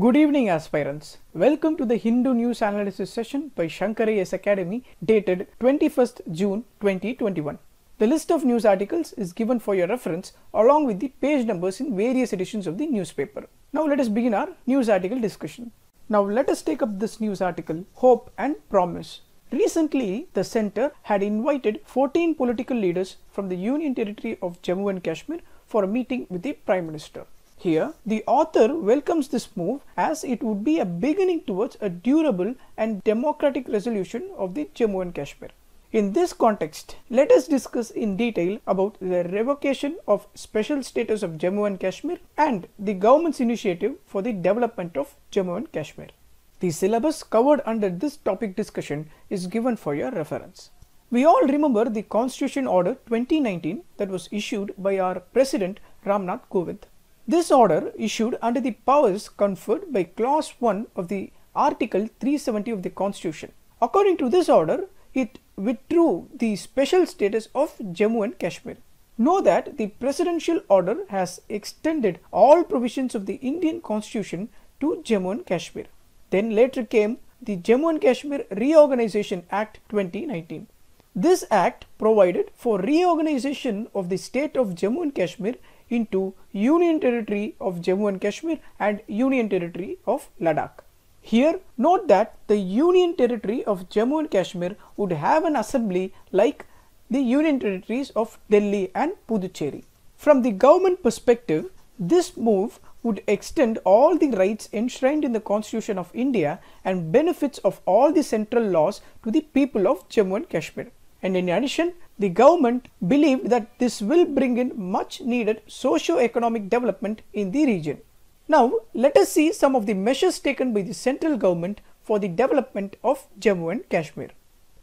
Good evening aspirants. Welcome to the Hindu News Analysis session by Shankaray S Academy dated 21st June 2021. The list of news articles is given for your reference along with the page numbers in various editions of the newspaper. Now let us begin our news article discussion. Now let us take up this news article Hope and Promise. Recently, the center had invited 14 political leaders from the Union Territory of Jammu and Kashmir for a meeting with the Prime Minister. Here, the author welcomes this move as it would be a beginning towards a durable and democratic resolution of the Jammu and Kashmir. In this context, let us discuss in detail about the revocation of special status of Jammu and Kashmir and the government's initiative for the development of Jammu and Kashmir. The syllabus covered under this topic discussion is given for your reference. We all remember the Constitution Order 2019 that was issued by our President Ramnath Kovind. This order issued under the powers conferred by Clause 1 of the Article 370 of the Constitution. According to this order, it withdrew the special status of Jammu and Kashmir. Know that the presidential order has extended all provisions of the Indian constitution to Jammu and Kashmir. Then later came the Jammu and Kashmir Reorganization Act 2019. This act provided for reorganization of the state of Jammu and Kashmir into Union Territory of Jammu and Kashmir and Union Territory of Ladakh. Here, note that the Union Territory of Jammu and Kashmir would have an assembly like the Union Territories of Delhi and Puducherry. From the government perspective, this move would extend all the rights enshrined in the Constitution of India and benefits of all the central laws to the people of Jammu and Kashmir. And in addition, the government believed that this will bring in much needed socio-economic development in the region. Now, let us see some of the measures taken by the central government for the development of Jammu and Kashmir.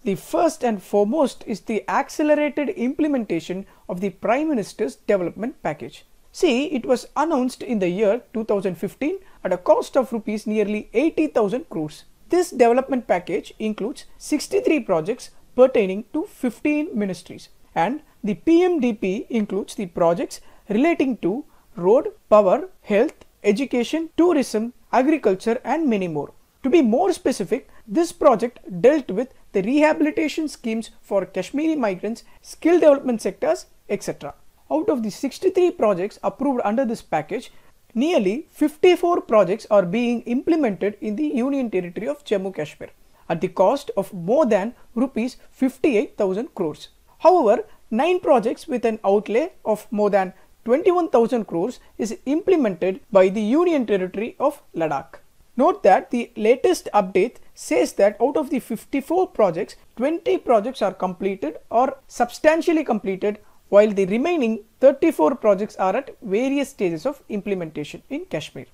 The first and foremost is the accelerated implementation of the Prime Minister's development package. See, it was announced in the year 2015 at a cost of rupees nearly 80,000 crores. This development package includes 63 projects pertaining to 15 ministries and the PMDP includes the projects relating to road, power, health, education, tourism, agriculture and many more. To be more specific, this project dealt with the rehabilitation schemes for Kashmiri migrants, skill development sectors, etc. Out of the 63 projects approved under this package, nearly 54 projects are being implemented in the Union Territory of Jammu Kashmir at the cost of more than rupees 58,000 crores. However, 9 projects with an outlay of more than 21,000 crores is implemented by the Union Territory of Ladakh. Note that the latest update says that out of the 54 projects, 20 projects are completed or substantially completed while the remaining 34 projects are at various stages of implementation in Kashmir.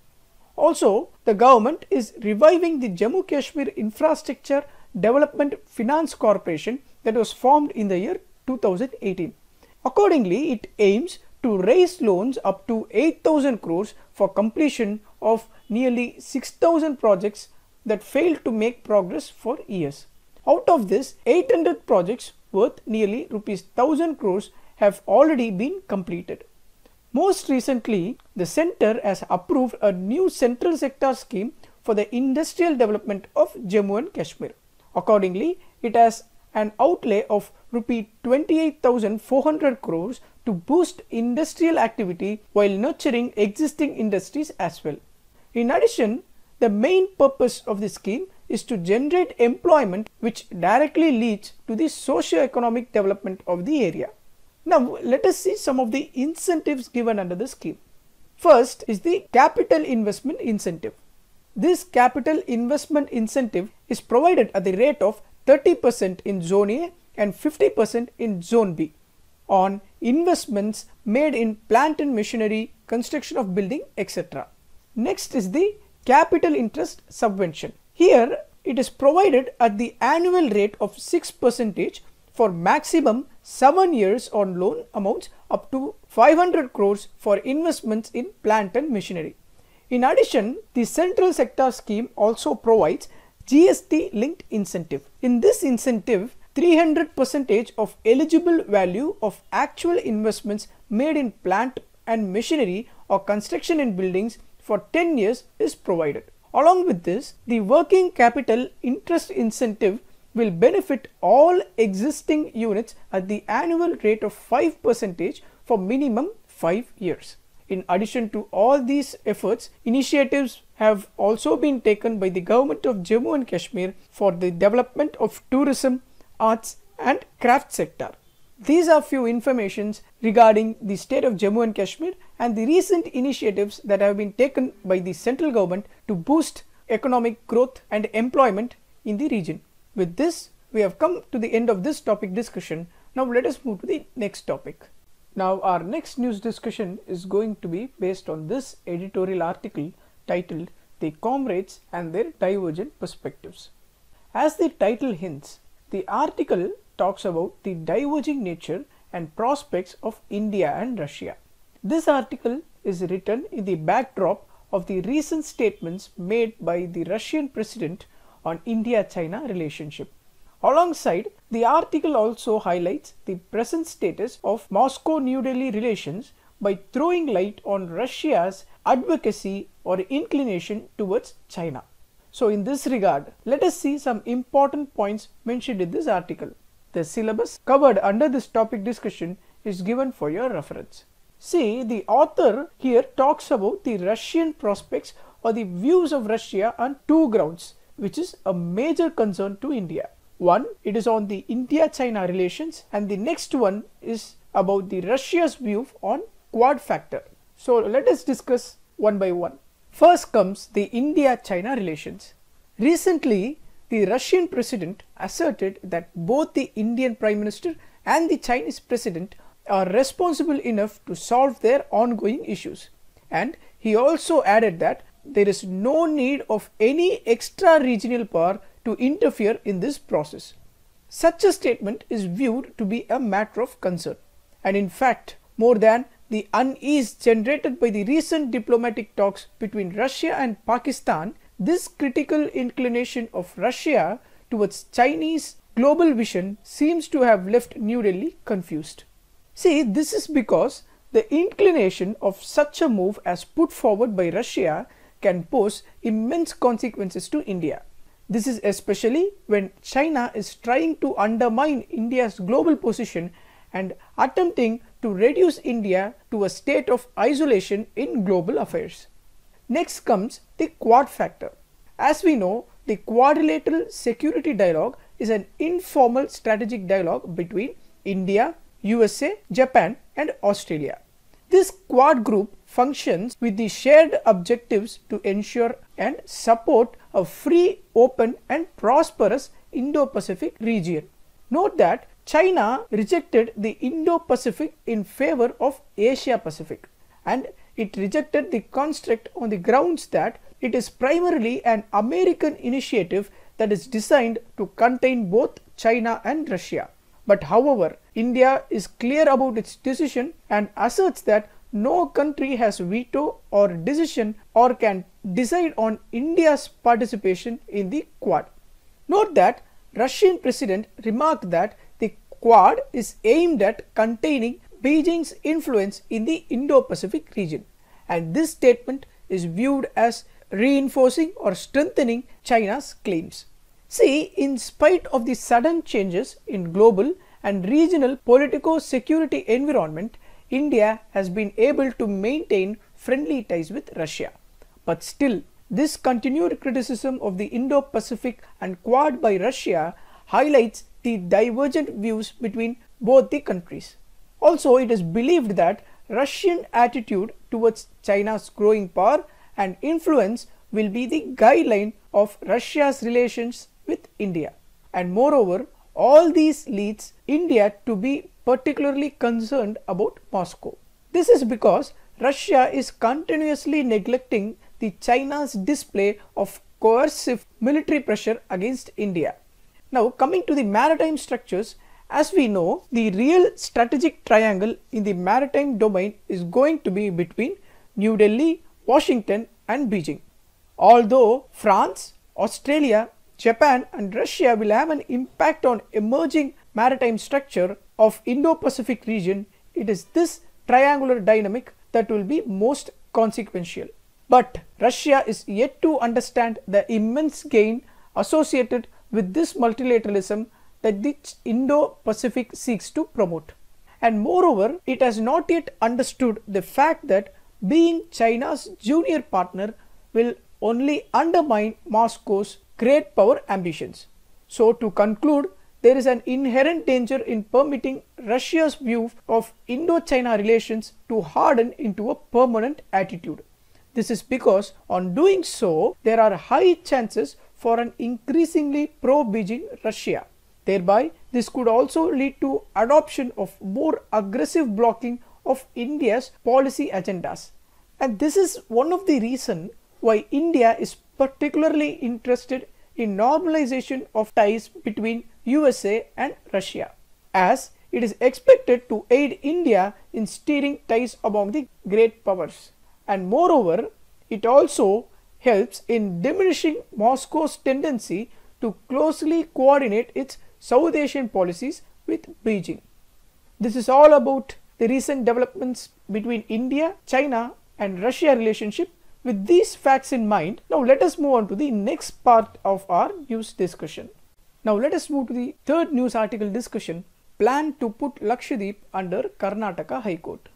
Also, the government is reviving the Jammu Kashmir Infrastructure Development Finance Corporation that was formed in the year 2018. Accordingly, it aims to raise loans up to 8000 crores for completion of nearly 6000 projects that failed to make progress for years. Out of this, 800 projects worth nearly rupees 1000 crores have already been completed. Most recently, the center has approved a new central sector scheme for the industrial development of Jammu and Kashmir. Accordingly, it has an outlay of rupee 28,400 crores to boost industrial activity while nurturing existing industries as well. In addition, the main purpose of the scheme is to generate employment which directly leads to the socio-economic development of the area. Now, let us see some of the incentives given under the scheme. First is the capital investment incentive. This capital investment incentive is provided at the rate of 30% in zone A and 50% in zone B on investments made in plant and machinery, construction of building, etc. Next is the capital interest subvention. Here it is provided at the annual rate of 6% for maximum seven years on loan amounts up to 500 crores for investments in plant and machinery. In addition, the central sector scheme also provides GST linked incentive. In this incentive, 300 percentage of eligible value of actual investments made in plant and machinery or construction in buildings for 10 years is provided. Along with this, the working capital interest incentive will benefit all existing units at the annual rate of 5 percentage for minimum 5 years. In addition to all these efforts, initiatives have also been taken by the government of Jammu and Kashmir for the development of tourism, arts and craft sector. These are few informations regarding the state of Jammu and Kashmir and the recent initiatives that have been taken by the central government to boost economic growth and employment in the region. With this, we have come to the end of this topic discussion. Now let us move to the next topic. Now our next news discussion is going to be based on this editorial article titled The Comrades and Their Divergent Perspectives. As the title hints, the article talks about the diverging nature and prospects of India and Russia. This article is written in the backdrop of the recent statements made by the Russian President on India-China relationship. Alongside, the article also highlights the present status of Moscow-New Delhi relations by throwing light on Russia's advocacy or inclination towards China. So in this regard, let us see some important points mentioned in this article. The syllabus covered under this topic discussion is given for your reference. See, the author here talks about the Russian prospects or the views of Russia on two grounds which is a major concern to India. One, it is on the India China relations, and the next one is about the Russia's view on quad factor. So let us discuss one by one. First comes the India China relations. Recently, the Russian president asserted that both the Indian prime minister and the Chinese president are responsible enough to solve their ongoing issues. And he also added that there is no need of any extra regional power to interfere in this process. Such a statement is viewed to be a matter of concern and in fact more than the unease generated by the recent diplomatic talks between Russia and Pakistan, this critical inclination of Russia towards Chinese global vision seems to have left New Delhi confused. See, this is because the inclination of such a move as put forward by Russia can pose immense consequences to India. This is especially when China is trying to undermine India's global position and attempting to reduce India to a state of isolation in global affairs. Next comes the Quad factor. As we know, the Quadrilateral Security Dialogue is an informal strategic dialogue between India, USA, Japan, and Australia. This Quad group functions with the shared objectives to ensure and support a free, open and prosperous Indo-Pacific region. Note that China rejected the Indo-Pacific in favor of Asia-Pacific and it rejected the construct on the grounds that it is primarily an American initiative that is designed to contain both China and Russia. But however, India is clear about its decision and asserts that no country has veto or decision or can decide on India's participation in the Quad. Note that Russian president remarked that the Quad is aimed at containing Beijing's influence in the Indo-Pacific region and this statement is viewed as reinforcing or strengthening China's claims. See, in spite of the sudden changes in global and regional politico-security environment, India has been able to maintain friendly ties with Russia. But still, this continued criticism of the Indo-Pacific and Quad by Russia highlights the divergent views between both the countries. Also, it is believed that Russian attitude towards China's growing power and influence will be the guideline of Russia's relations with India. And moreover, all these leads India to be particularly concerned about Moscow. This is because Russia is continuously neglecting the China's display of coercive military pressure against India. Now coming to the maritime structures, as we know, the real strategic triangle in the maritime domain is going to be between New Delhi, Washington and Beijing. Although France, Australia Japan and Russia will have an impact on emerging maritime structure of Indo-Pacific region, it is this triangular dynamic that will be most consequential. But Russia is yet to understand the immense gain associated with this multilateralism that the Indo-Pacific seeks to promote. And moreover, it has not yet understood the fact that being China's junior partner will only undermine Moscow's great power ambitions. So to conclude, there is an inherent danger in permitting Russia's view of Indo-China relations to harden into a permanent attitude. This is because on doing so, there are high chances for an increasingly pro-Beijing Russia. Thereby, this could also lead to adoption of more aggressive blocking of India's policy agendas. And this is one of the reasons why India is particularly interested in normalization of ties between USA and Russia, as it is expected to aid India in steering ties among the great powers. And moreover, it also helps in diminishing Moscow's tendency to closely coordinate its South Asian policies with Beijing. This is all about the recent developments between India, China and Russia relationship with these facts in mind, now let us move on to the next part of our news discussion. Now let us move to the third news article discussion, plan to put Lakshadweep under Karnataka High Court.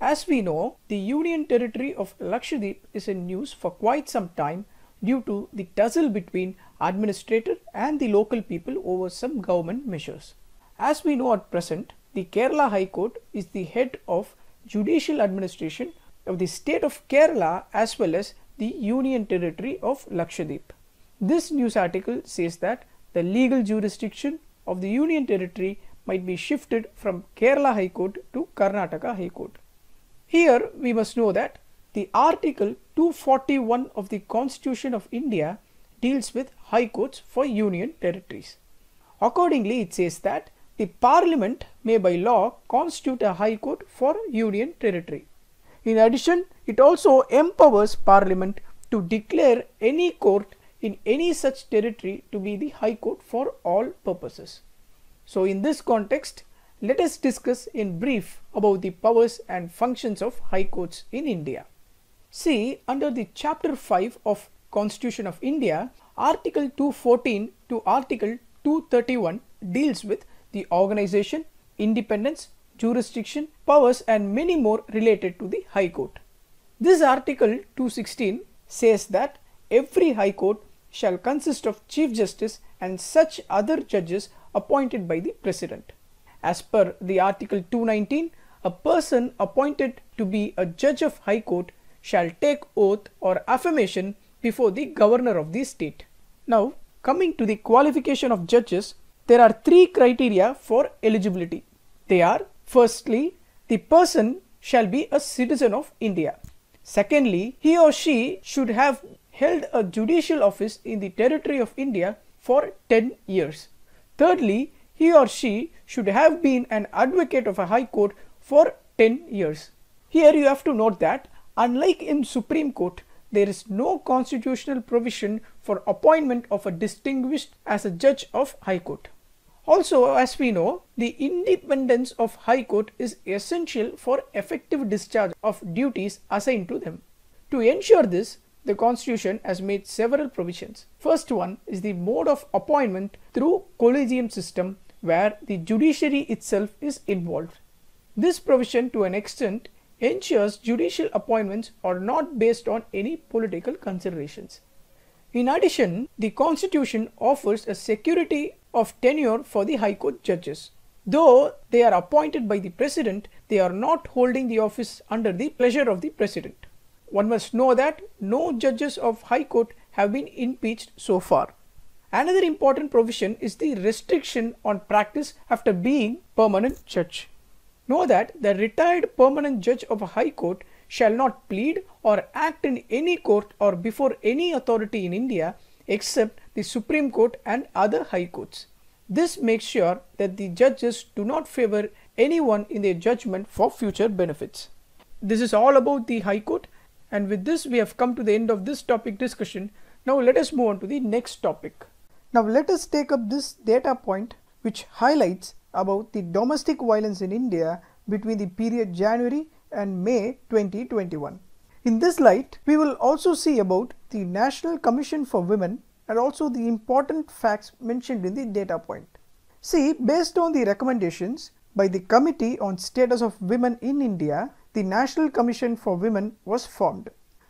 As we know, the Union Territory of Lakshadweep is in news for quite some time due to the tussle between administrator and the local people over some government measures. As we know at present, the Kerala High Court is the head of judicial administration of the state of Kerala as well as the union territory of Lakshadweep. This news article says that the legal jurisdiction of the union territory might be shifted from Kerala High Court to Karnataka High Court. Here we must know that the article 241 of the Constitution of India deals with high courts for union territories. Accordingly, it says that the parliament may by law constitute a high court for union territory. In addition, it also empowers Parliament to declare any court in any such territory to be the High Court for all purposes. So, in this context, let us discuss in brief about the powers and functions of High Courts in India. See, under the Chapter 5 of Constitution of India, Article 214 to Article 231 deals with the organization, independence jurisdiction, powers and many more related to the High Court. This article 216 says that every High Court shall consist of Chief Justice and such other judges appointed by the President. As per the article 219, a person appointed to be a judge of High Court shall take oath or affirmation before the governor of the state. Now, coming to the qualification of judges, there are three criteria for eligibility. They are Firstly, the person shall be a citizen of India. Secondly, he or she should have held a judicial office in the territory of India for 10 years. Thirdly, he or she should have been an advocate of a high court for 10 years. Here you have to note that unlike in Supreme Court, there is no constitutional provision for appointment of a distinguished as a judge of high court. Also, as we know, the independence of High Court is essential for effective discharge of duties assigned to them. To ensure this, the constitution has made several provisions. First one is the mode of appointment through collegium system where the judiciary itself is involved. This provision to an extent ensures judicial appointments are not based on any political considerations. In addition, the constitution offers a security of tenure for the High Court judges. Though they are appointed by the President, they are not holding the office under the pleasure of the President. One must know that no judges of High Court have been impeached so far. Another important provision is the restriction on practice after being permanent judge. Know that the retired permanent judge of a High Court shall not plead or act in any court or before any authority in India except the Supreme Court and other high courts. This makes sure that the judges do not favor anyone in their judgment for future benefits. This is all about the High Court and with this we have come to the end of this topic discussion. Now let us move on to the next topic. Now let us take up this data point which highlights about the domestic violence in India between the period January and May 2021. In this light, we will also see about the National Commission for Women and also the important facts mentioned in the data point. See, based on the recommendations by the Committee on Status of Women in India, the National Commission for Women was formed.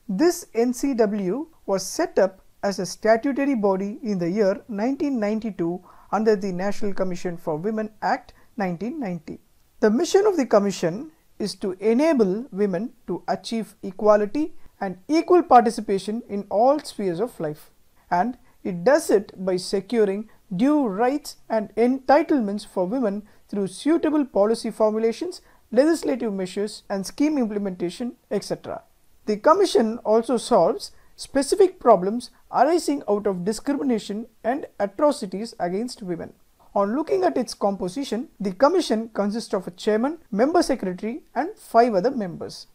This NCW was set up as a statutory body in the year 1992 under the National Commission for Women Act 1990. The mission of the Commission is to enable women to achieve equality and equal participation in all spheres of life. And it does it by securing due rights and entitlements for women through suitable policy formulations, legislative measures and scheme implementation, etc. The Commission also solves specific problems arising out of discrimination and atrocities against women. On looking at its composition, the commission consists of a chairman, member secretary and five other members.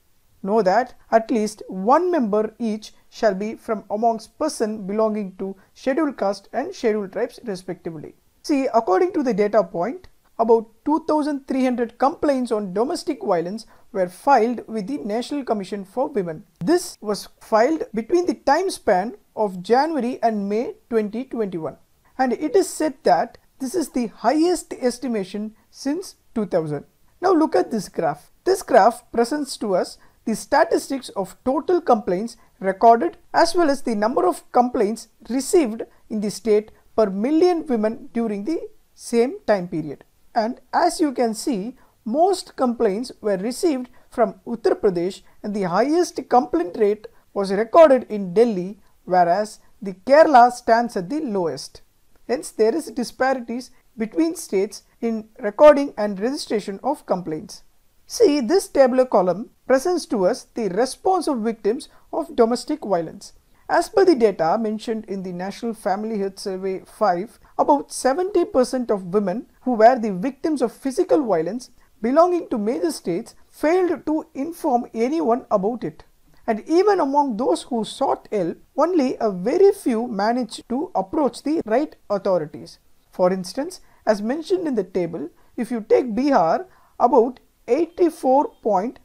Know that at least one member each shall be from amongst person belonging to scheduled caste and scheduled tribes respectively. See, according to the data point, about 2,300 complaints on domestic violence were filed with the National Commission for Women. This was filed between the time span of January and May 2021. And it is said that this is the highest estimation since 2000. Now look at this graph. This graph presents to us the statistics of total complaints recorded as well as the number of complaints received in the state per million women during the same time period. And as you can see, most complaints were received from Uttar Pradesh and the highest complaint rate was recorded in Delhi whereas the Kerala stands at the lowest. Hence, there is disparities between states in recording and registration of complaints. See, this tabular column presents to us the response of victims of domestic violence. As per the data mentioned in the National Family Health Survey 5, about 70% of women who were the victims of physical violence belonging to major states failed to inform anyone about it and even among those who sought help, only a very few managed to approach the right authorities. For instance, as mentioned in the table, if you take Bihar, about 84.3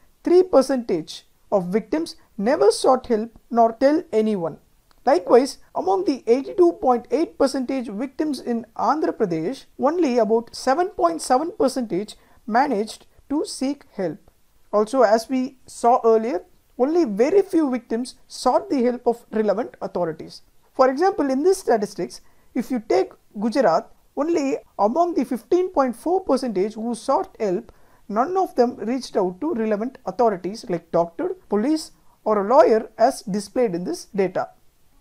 percentage of victims never sought help nor tell anyone. Likewise, among the 82.8 percentage victims in Andhra Pradesh, only about 7.7 percentage managed to seek help. Also, as we saw earlier, only very few victims sought the help of relevant authorities. For example, in these statistics, if you take Gujarat, only among the 15.4 percentage who sought help, none of them reached out to relevant authorities like doctor, police or a lawyer as displayed in this data.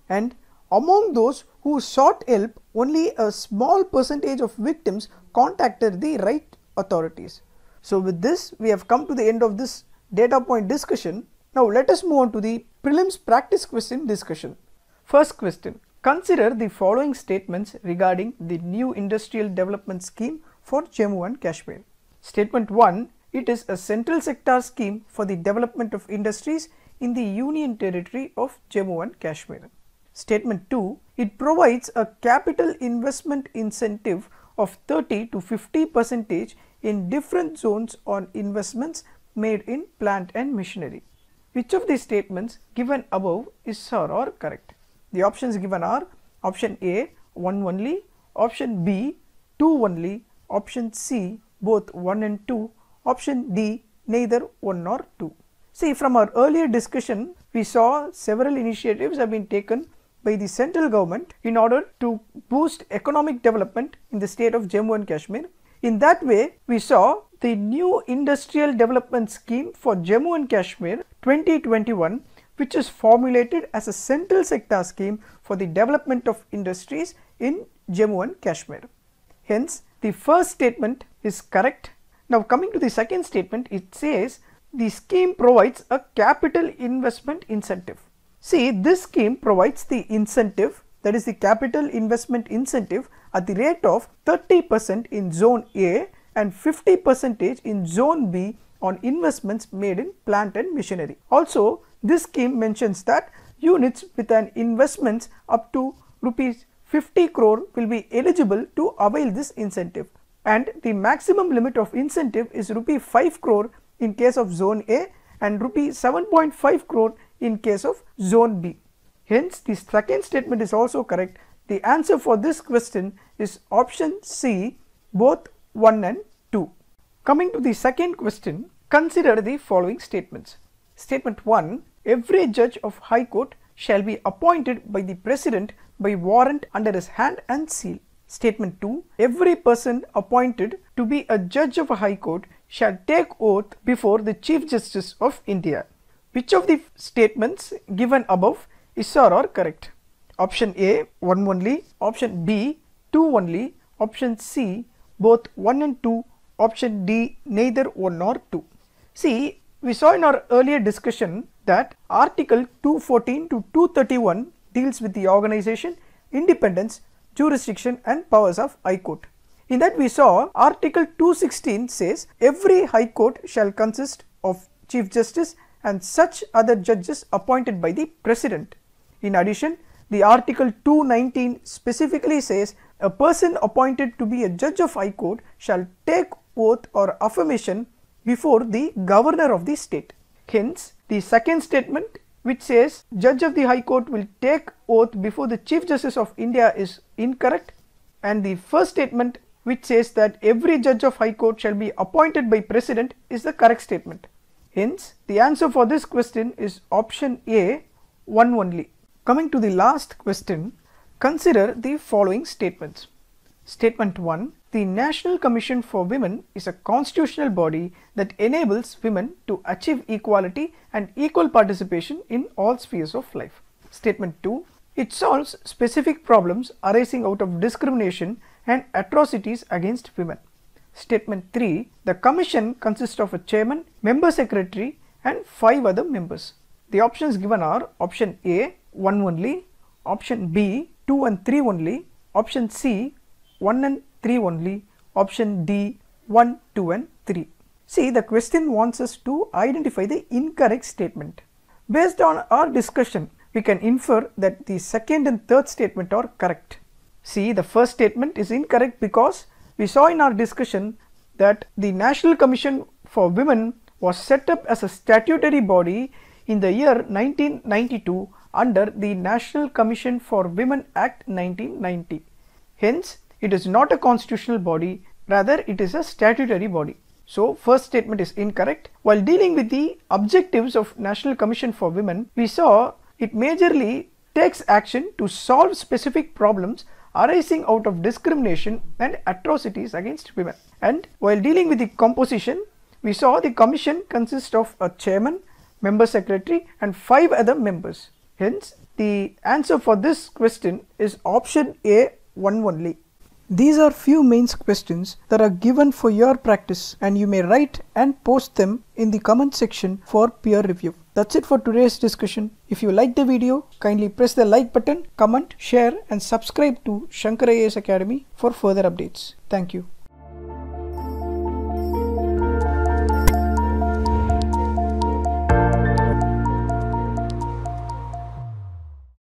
And among those who sought help, only a small percentage of victims contacted the right authorities. So with this, we have come to the end of this data point discussion. Now let us move on to the prelims practice question discussion. First question, consider the following statements regarding the new industrial development scheme for Jammu and Kashmir. Statement 1, it is a central sector scheme for the development of industries in the Union Territory of Jammu and Kashmir. Statement 2, it provides a capital investment incentive of 30 to 50 percentage in different zones on investments made in plant and machinery. Which of these statements given above is sir or correct? The options given are option A 1 only, option B 2 only, option C both 1 and 2, option D neither 1 nor 2. See from our earlier discussion we saw several initiatives have been taken by the central government in order to boost economic development in the state of Jammu and Kashmir. In that way we saw the new industrial development scheme for Jammu and Kashmir 2021 which is formulated as a central sector scheme for the development of industries in Jammu and Kashmir. Hence, the first statement is correct. Now, coming to the second statement, it says the scheme provides a capital investment incentive. See, this scheme provides the incentive that is the capital investment incentive at the rate of 30% in zone A and 50 percentage in zone B on investments made in plant and machinery. Also, this scheme mentions that units with an investments up to rupees 50 crore will be eligible to avail this incentive and the maximum limit of incentive is rupee 5 crore in case of zone A and rupee 7.5 crore in case of zone B. Hence, the second statement is also correct. The answer for this question is option C, both 1 and 2. Coming to the second question, consider the following statements. Statement 1 Every judge of High Court shall be appointed by the President by warrant under his hand and seal. Statement 2 Every person appointed to be a judge of a High Court shall take oath before the Chief Justice of India. Which of the statements given above is or are correct? Option A 1 only, option B 2 only, option C both 1 and 2 option D neither 1 nor 2. See we saw in our earlier discussion that article 214 to 231 deals with the organization, independence, jurisdiction and powers of High Court. In that we saw article 216 says every High Court shall consist of Chief Justice and such other judges appointed by the President. In addition, the article 219 specifically says a person appointed to be a judge of High Court shall take oath or affirmation before the governor of the state. Hence, the second statement which says judge of the High Court will take oath before the Chief Justice of India is incorrect and the first statement which says that every judge of High Court shall be appointed by President is the correct statement. Hence, the answer for this question is option A, one only. Coming to the last question, Consider the following statements. Statement 1. The National Commission for Women is a constitutional body that enables women to achieve equality and equal participation in all spheres of life. Statement 2. It solves specific problems arising out of discrimination and atrocities against women. Statement 3. The Commission consists of a chairman, member secretary and 5 other members. The options given are option A, one only, option B, 2 and 3 only, option C 1 and 3 only, option D 1, 2 and 3. See the question wants us to identify the incorrect statement. Based on our discussion, we can infer that the second and third statement are correct. See the first statement is incorrect because we saw in our discussion that the National Commission for Women was set up as a statutory body in the year 1992 under the National Commission for Women Act 1990. Hence, it is not a constitutional body, rather it is a statutory body. So, first statement is incorrect. While dealing with the objectives of National Commission for Women, we saw it majorly takes action to solve specific problems arising out of discrimination and atrocities against women. And while dealing with the composition, we saw the commission consists of a chairman, member secretary and five other members. Hence, the answer for this question is option A 1 only. These are few mains questions that are given for your practice and you may write and post them in the comment section for peer review. That's it for today's discussion. If you like the video, kindly press the like button, comment, share and subscribe to Shankar IAS Academy for further updates. Thank you.